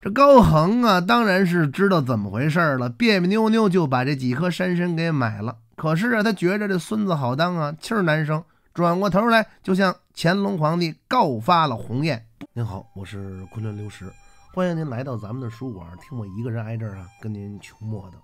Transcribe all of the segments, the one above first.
这高恒啊，当然是知道怎么回事了，别别扭扭就把这几颗山参给买了。可是啊，他觉着这孙子好当啊，气儿难生，转过头来就向乾隆皇帝告发了鸿雁。您好，我是昆仑刘石，欢迎您来到咱们的书馆，听我一个人挨这儿啊跟您穷磨叨。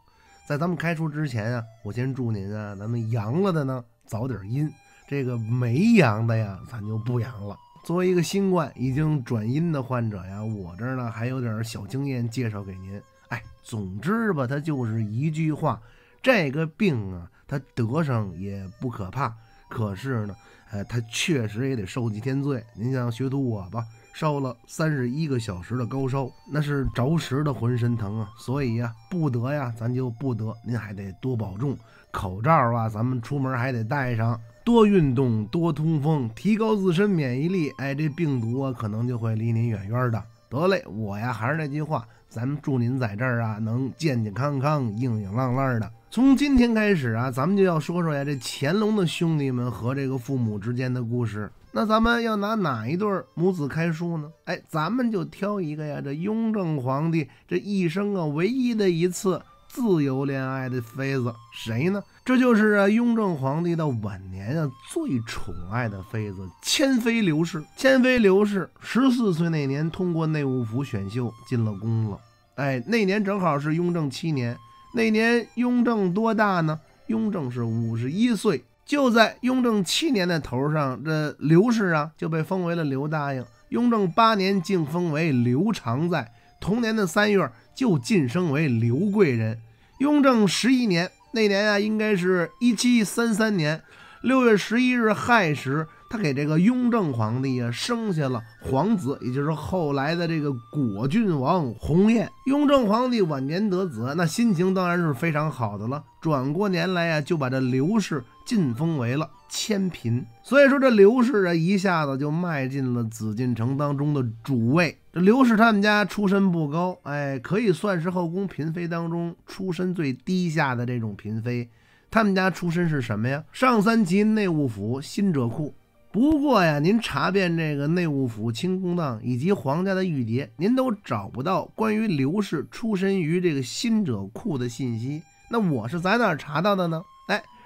在咱们开书之前啊，我先祝您啊，咱们阳了的呢早点阴，这个没阳的呀，咱就不阳了。作为一个新冠已经转阴的患者呀，我这儿呢还有点小经验介绍给您。哎，总之吧，它就是一句话：这个病啊，它得上也不可怕，可是呢，呃，它确实也得受几天罪。您像学徒我吧，受了三十一个小时的高烧，那是着实的浑身疼啊。所以呀，不得呀，咱就不得。您还得多保重，口罩啊，咱们出门还得戴上。多运动，多通风，提高自身免疫力，哎，这病毒啊，可能就会离您远远的。得嘞，我呀还是那句话，咱们祝您在这儿啊能健健康康、硬硬朗朗的。从今天开始啊，咱们就要说说呀这乾隆的兄弟们和这个父母之间的故事。那咱们要拿哪一对母子开书呢？哎，咱们就挑一个呀，这雍正皇帝这一生啊唯一的一次。自由恋爱的妃子谁呢？这就是啊，雍正皇帝的晚年啊，最宠爱的妃子千妃刘氏。千妃刘氏十四岁那年通过内务府选秀进了宫了。哎，那年正好是雍正七年。那年雍正多大呢？雍正是五十一岁。就在雍正七年的头上，这刘氏啊就被封为了刘答应。雍正八年晋封为刘常在。同年的三月。就晋升为刘贵人。雍正十一年，那年啊，应该是一七三三年六月十一日亥时，他给这个雍正皇帝啊生下了皇子，也就是后来的这个果郡王弘彦。雍正皇帝晚年得子，那心情当然是非常好的了。转过年来啊，就把这刘氏。晋封为了千嫔，所以说这刘氏啊，一下子就迈进了紫禁城当中的主位。这刘氏他们家出身不高，哎，可以算是后宫嫔妃当中出身最低下的这种嫔妃。他们家出身是什么呀？上三级内务府辛者库。不过呀，您查遍这个内务府、清宫档以及皇家的玉牒，您都找不到关于刘氏出身于这个辛者库的信息。那我是在哪查到的呢？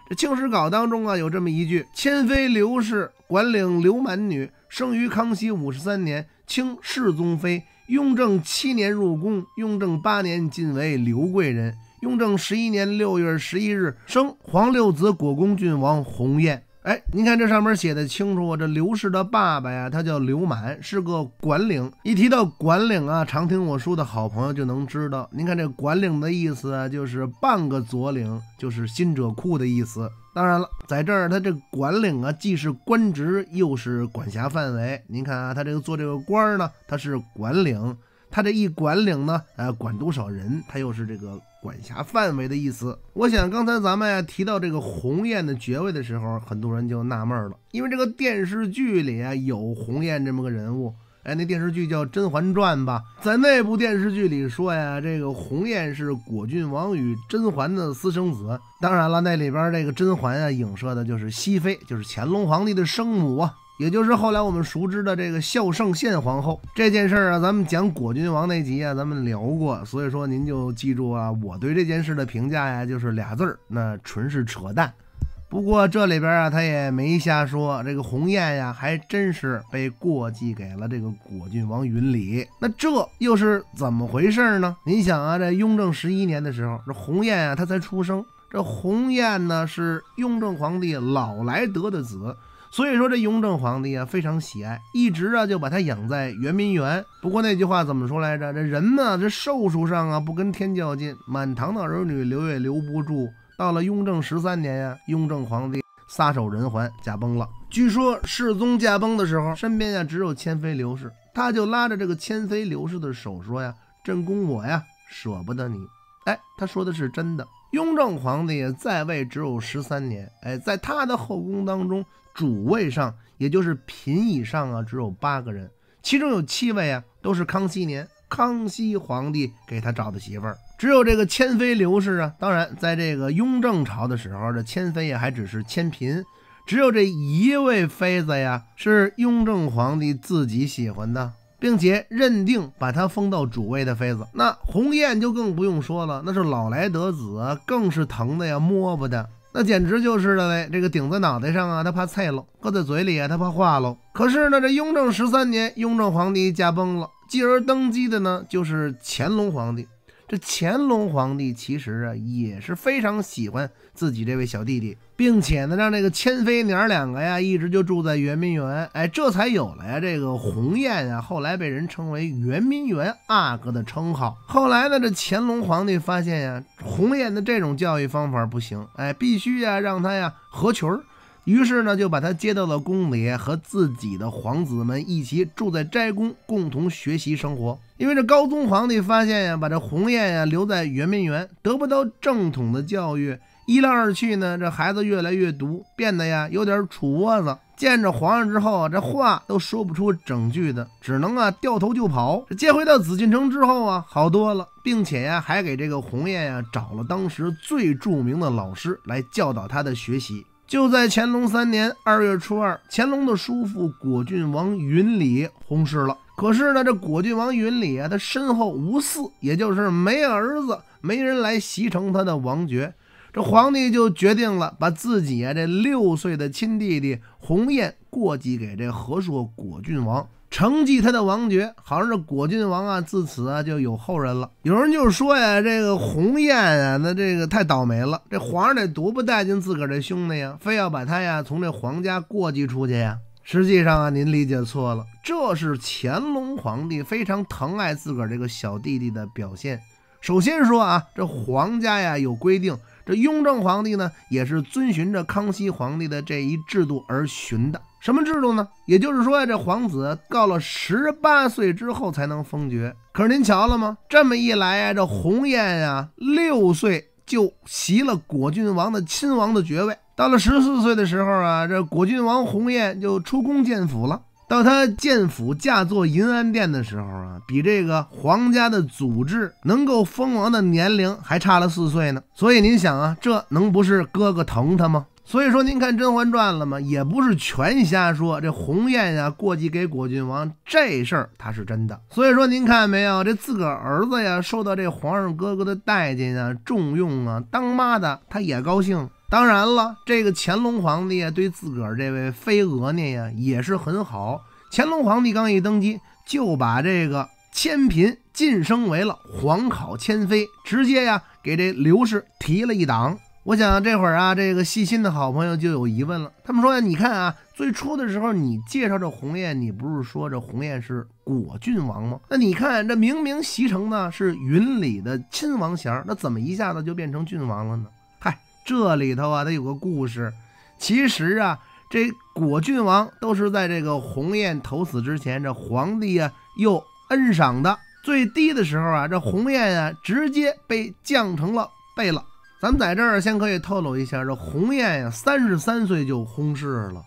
这《清史稿》当中啊，有这么一句：“千妃刘氏，管领刘满女，生于康熙五十三年，清世宗妃，雍正七年入宫，雍正八年晋为刘贵人，雍正十一年六月十一日生皇六子，果公郡王弘彦。”哎，您看这上面写的清楚，这刘氏的爸爸呀，他叫刘满，是个管领。一提到管领啊，常听我书的好朋友就能知道。您看这管领的意思啊，就是半个左领，就是新者库的意思。当然了，在这儿他这管领啊，既是官职，又是管辖范围。您看啊，他这个做这个官儿呢，他是管领，他这一管领呢，哎，管多少人？他又是这个。管辖范围的意思，我想刚才咱们呀提到这个鸿雁的爵位的时候，很多人就纳闷了，因为这个电视剧里啊有鸿雁这么个人物，哎，那电视剧叫《甄嬛传》吧，在那部电视剧里说呀，这个鸿雁是果郡王与甄嬛的私生子，当然了，那里边这个甄嬛啊影射的就是熹妃，就是乾隆皇帝的生母啊。也就是后来我们熟知的这个孝圣宪皇后这件事儿啊，咱们讲果郡王那集啊，咱们聊过，所以说您就记住啊，我对这件事的评价呀，就是俩字儿，那纯是扯淡。不过这里边啊，他也没瞎说，这个鸿雁呀，还真是被过继给了这个果郡王允礼。那这又是怎么回事呢？您想啊，这雍正十一年的时候，这鸿雁啊，他才出生，这鸿雁呢，是雍正皇帝老来得的子。所以说这雍正皇帝啊非常喜爱，一直啊就把他养在圆明园。不过那句话怎么说来着？这人嘛，这寿数上啊不跟天较劲，满堂的儿女留也留不住。到了雍正十三年呀，雍正皇帝撒手人寰，驾崩了。据说世宗驾崩的时候，身边呀只有千妃刘氏，他就拉着这个千妃刘氏的手说呀：“朕宫我呀舍不得你。”哎，他说的是真的。雍正皇帝在位只有十三年，哎，在他的后宫当中。主位上，也就是嫔以上啊，只有八个人，其中有七位啊都是康熙年康熙皇帝给他找的媳妇儿，只有这个千妃刘氏啊。当然，在这个雍正朝的时候，这千妃也还只是千嫔，只有这一位妃子呀是雍正皇帝自己喜欢的，并且认定把她封到主位的妃子。那鸿雁就更不用说了，那是老来得子，更是疼的呀，摸不得。那简直就是了呗，这个顶在脑袋上啊，他怕碎喽；搁在嘴里啊，他怕化喽。可是呢，这雍正十三年，雍正皇帝驾崩了，继而登基的呢，就是乾隆皇帝。这乾隆皇帝其实啊也是非常喜欢自己这位小弟弟，并且呢让这个千妃娘儿两个呀一直就住在圆明园，哎，这才有了呀这个鸿雁啊后来被人称为圆明园阿哥的称号。后来呢这乾隆皇帝发现呀鸿雁的这种教育方法不行，哎，必须呀让他呀合群儿。于是呢，就把他接到了宫里，和自己的皇子们一起住在斋宫，共同学习生活。因为这高宗皇帝发现呀，把这鸿雁呀留在圆明园，得不到正统的教育，一来二去呢，这孩子越来越毒，变得呀有点杵窝子。见着皇上之后啊，这话都说不出整句的，只能啊掉头就跑。接回到紫禁城之后啊，好多了，并且呀还给这个鸿雁呀找了当时最著名的老师来教导他的学习。就在乾隆三年二月初二，乾隆的叔父果郡王允礼薨世了。可是呢，这果郡王允礼啊，他身后无嗣，也就是没儿子，没人来袭承他的王爵。这皇帝就决定了，把自己啊这六岁的亲弟弟弘彦过继给这和硕果郡王。承继他的王爵，好像是果郡王啊。自此啊，就有后人了。有人就说呀，这个鸿雁啊，那这个太倒霉了。这皇上得多不待见自个儿这兄弟呀，非要把他呀从这皇家过继出去呀。实际上啊，您理解错了，这是乾隆皇帝非常疼爱自个儿这个小弟弟的表现。首先说啊，这皇家呀有规定。这雍正皇帝呢，也是遵循着康熙皇帝的这一制度而寻的。什么制度呢？也就是说呀，这皇子到了十八岁之后才能封爵。可是您瞧了吗？这么一来呀，这弘彦啊，六岁就袭了果郡王的亲王的爵位。到了十四岁的时候啊，这果郡王弘彦就出宫见府了。到他建府嫁作银安殿的时候啊，比这个皇家的祖制能够封王的年龄还差了四岁呢。所以您想啊，这能不是哥哥疼他吗？所以说您看《甄嬛传》了吗？也不是全瞎说。这鸿雁呀过继给果郡王这事儿，他是真的。所以说您看没有，这自个儿儿子呀受到这皇上哥哥的待见啊、重用啊，当妈的他也高兴。当然了，这个乾隆皇帝啊，对自个儿这位妃额呢呀，也是很好。乾隆皇帝刚一登基，就把这个千嫔晋升为了皇考千妃，直接呀给这刘氏提了一档。我想这会儿啊，这个细心的好朋友就有疑问了。他们说：“你看啊，最初的时候你介绍这鸿雁，你不是说这鸿雁是果郡王吗？那你看这明明袭城呢是云里的亲王衔，那怎么一下子就变成郡王了呢？”这里头啊，它有个故事。其实啊，这果郡王都是在这个鸿雁投死之前，这皇帝啊又恩赏的最低的时候啊，这鸿雁啊直接被降成了贝了。咱们在这儿先可以透露一下，这鸿雁呀三十三岁就婚逝了，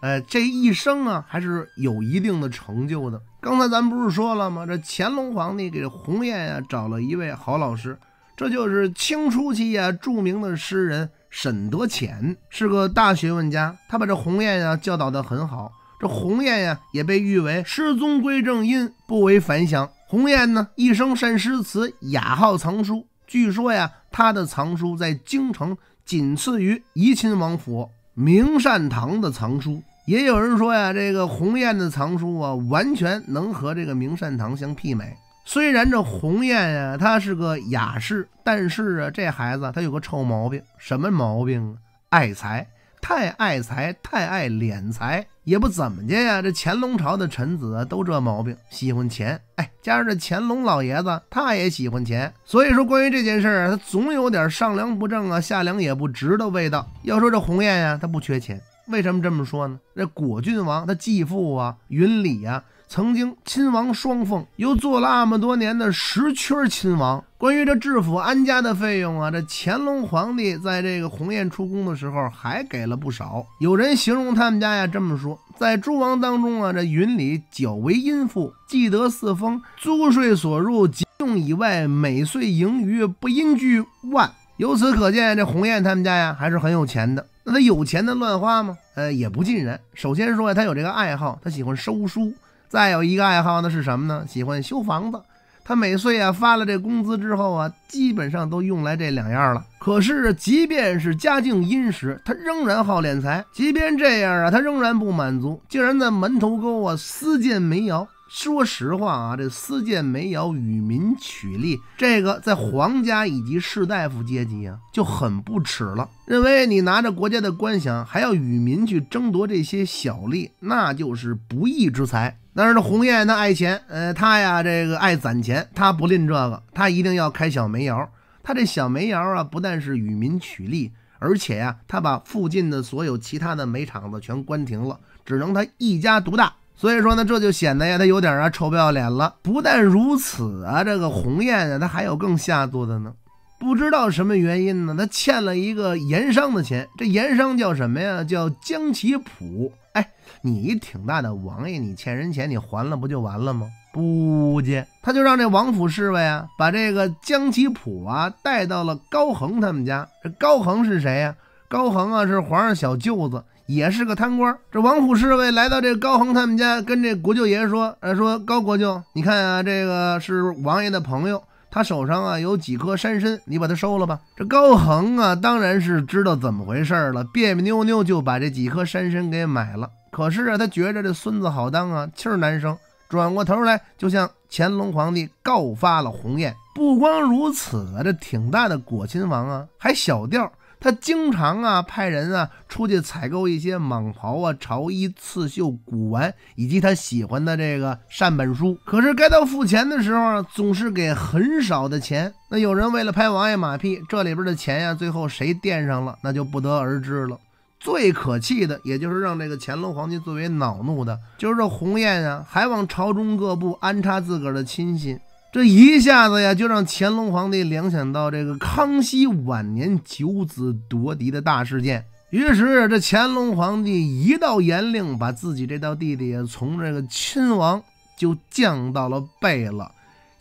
哎，这一生啊还是有一定的成就的。刚才咱不是说了吗？这乾隆皇帝给鸿雁啊找了一位好老师。这就是清初期呀，著名的诗人沈德潜是个大学问家，他把这鸿雁呀教导得很好。这鸿雁呀也被誉为诗宗归正音，不为凡响。鸿雁呢一生善诗词，雅好藏书。据说呀，他的藏书在京城仅次于怡亲王府明善堂的藏书。也有人说呀，这个鸿雁的藏书啊，完全能和这个明善堂相媲美。虽然这鸿雁啊，他是个雅士，但是啊，这孩子他有个臭毛病，什么毛病啊？爱财，太爱财，太爱敛财，也不怎么的呀。这乾隆朝的臣子都这毛病，喜欢钱。哎，加上这乾隆老爷子，他也喜欢钱。所以说，关于这件事啊，他总有点上梁不正啊，下梁也不直的味道。要说这鸿雁呀，他不缺钱，为什么这么说呢？那果郡王他继父啊，云里啊，曾经亲王双凤又做了那么多年的十圈亲王。关于这治府安家的费用啊，这乾隆皇帝在这个鸿雁出宫的时候还给了不少。有人形容他们家呀，这么说：在诸王当中啊，这云里较为殷富，既得四封租税所入，及用以外，每岁盈余不应巨万。由此可见，这鸿雁他们家呀，还是很有钱的。那他有钱的乱花吗？呃，也不尽然。首先说他有这个爱好，他喜欢收书。再有一个爱好呢是什么呢？喜欢修房子。他每岁啊发了这工资之后啊，基本上都用来这两样了。可是即便是家境殷实，他仍然好敛财。即便这样啊，他仍然不满足，竟然在门头沟啊私建煤窑。说实话啊，这私建煤窑与民取利，这个在皇家以及士大夫阶级啊就很不耻了。认为你拿着国家的官饷，还要与民去争夺这些小利，那就是不义之财。但是鸿雁，呢爱钱，呃，他呀，这个爱攒钱，他不吝这个，他一定要开小煤窑。他这小煤窑啊，不但是与民取利，而且呀，他把附近的所有其他的煤厂子全关停了，只能他一家独大。所以说呢，这就显得呀，他有点啊，臭不要脸了。不但如此啊，这个鸿雁啊，他还有更下作的呢。不知道什么原因呢，他欠了一个盐商的钱。这盐商叫什么呀？叫江其普。哎，你挺大的王爷，你欠人钱，你还了不就完了吗？不借，他就让这王府侍卫啊，把这个江其普啊带到了高恒他们家。这高恒是谁呀？高恒啊是皇上小舅子，也是个贪官。这王府侍卫来到这高恒他们家，跟这国舅爷说，呃，说高国舅，你看啊，这个是王爷的朋友。他手上啊有几颗山参，你把它收了吧。这高恒啊，当然是知道怎么回事了，别别扭扭就把这几颗山参给买了。可是啊，他觉着这孙子好当啊，气儿难生，转过头来就向乾隆皇帝告发了鸿雁。不光如此，这挺大的果亲王啊，还小调。他经常啊派人啊出去采购一些蟒袍啊、朝衣、刺绣、古玩，以及他喜欢的这个善本书。可是该到付钱的时候啊，总是给很少的钱。那有人为了拍王爷马屁，这里边的钱呀，最后谁垫上了，那就不得而知了。最可气的，也就是让这个乾隆皇帝最为恼怒的，就是这鸿雁啊，还往朝中各部安插自个儿的亲信。这一下子呀，就让乾隆皇帝联想到这个康熙晚年九子夺嫡的大事件。于是，这乾隆皇帝一道严令，把自己这道弟弟从这个亲王就降到了贝勒。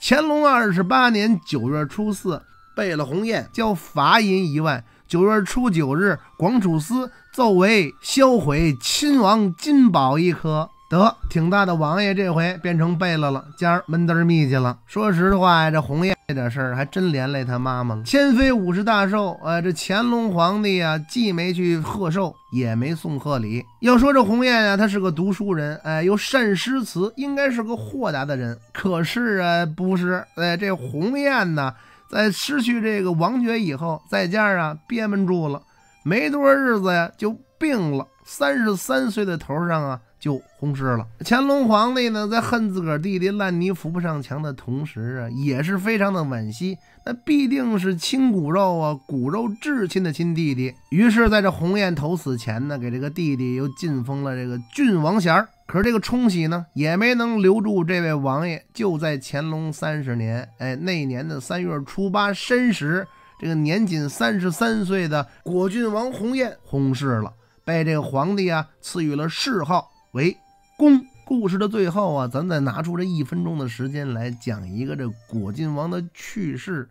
乾隆二十八年九月初四，贝勒鸿雁交罚银一万；九月初九日，广楚司奏为销毁亲王金宝一颗。得挺大的王爷，这回变成贝勒了，家闷得儿密去了。说实话呀，这鸿雁这点事儿还真连累他妈妈了。千妃五十大寿，呃，这乾隆皇帝啊，既没去贺寿，也没送贺礼。要说这鸿雁呀，他是个读书人，哎，又善诗词，应该是个豁达的人。可是啊，不是，哎，这鸿雁呢，在失去这个王爵以后，在家啊憋闷住了，没多少日子呀，就病了，三十三岁的头上啊。就红逝了。乾隆皇帝呢，在恨自个儿弟弟烂泥扶不上墙的同时啊，也是非常的惋惜。那必定是亲骨肉啊，骨肉至亲的亲弟弟。于是，在这鸿雁投死前呢，给这个弟弟又进封了这个郡王衔儿。可是这个冲喜呢，也没能留住这位王爷。就在乾隆三十年，哎，那年的三月初八申时，这个年仅三十三岁的果郡王鸿雁红逝了，被这个皇帝啊赐予了谥号。为公，故事的最后啊，咱再拿出这一分钟的时间来讲一个这果郡王的去世。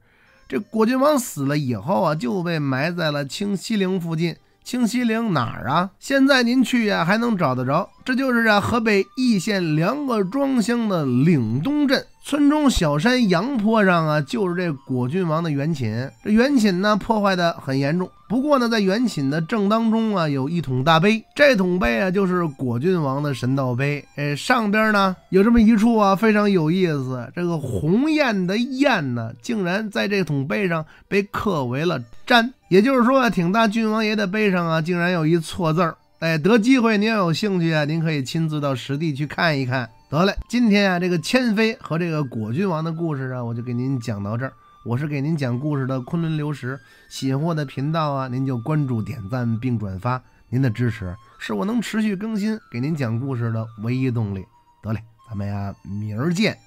这果郡王死了以后啊，就被埋在了清西陵附近。清西陵哪儿啊？现在您去呀还能找得着。这就是啊，河北易县梁各庄乡的岭东镇村中小山羊坡上啊，就是这果郡王的园寝。这园寝呢，破坏的很严重。不过呢，在园寝的正当中啊，有一桶大碑。这桶碑啊，就是果郡王的神道碑。哎，上边呢有这么一处啊，非常有意思。这个鸿雁的雁呢，竟然在这桶碑上被刻为了瞻。也就是说，挺大郡王爷的碑上啊，竟然有一错字儿。哎，得机会您要有兴趣啊，您可以亲自到实地去看一看。得嘞，今天啊，这个千妃和这个果郡王的故事啊，我就给您讲到这儿。我是给您讲故事的昆仑流石，喜欢的频道啊，您就关注、点赞并转发。您的支持是我能持续更新给您讲故事的唯一动力。得嘞，咱们呀，明儿见。